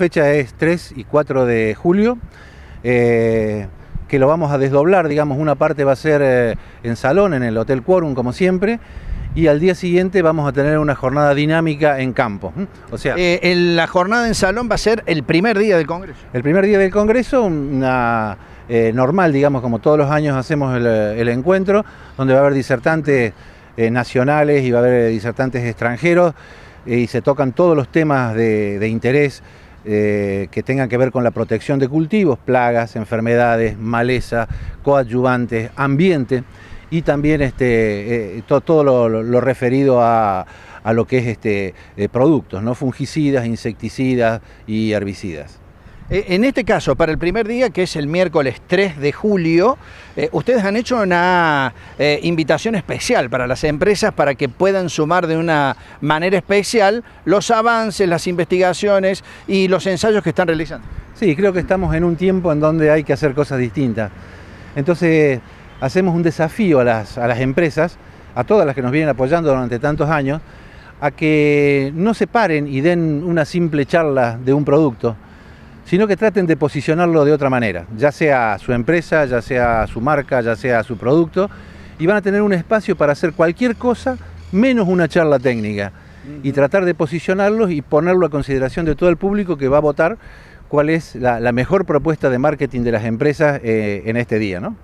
fecha es 3 y 4 de julio, eh, que lo vamos a desdoblar, digamos, una parte va a ser eh, en salón, en el Hotel Quorum, como siempre, y al día siguiente vamos a tener una jornada dinámica en campo. O sea, eh, la jornada en salón va a ser el primer día del Congreso. El primer día del Congreso, una, normal, digamos, como todos los años hacemos el, encuentro, donde va a haber disertantes nacionales y va a haber disertantes extranjeros y se tocan todos los temas de interés eh, que tengan que ver con la protección de cultivos, plagas, enfermedades, maleza, coadyuvantes, ambiente y también este, eh, todo, lo, referido a, lo que es este, eh, productos, ¿no? fungicidas, insecticidas y herbicidas. Eh, en este caso, para el primer día, que es el miércoles 3 de julio, eh, ustedes han hecho una eh, invitación especial para las empresas para que puedan sumar de una manera especial los avances, las investigaciones y los ensayos que están realizando. Sí, creo que estamos en un tiempo en donde hay que hacer cosas distintas. Entonces, hacemos un desafío a las empresas, a todas las que nos vienen apoyando durante tantos años, a que no se paren y den una simple charla de un producto, sino que traten de posicionarlo de otra manera, ya sea su empresa, ya sea su marca, ya sea su producto, y van a tener un espacio para hacer cualquier cosa menos una charla técnica y tratar de posicionarlos y ponerlo a consideración de todo el público que va a votar cuál es la, mejor propuesta de marketing de las empresas eh, en este día. ¿no?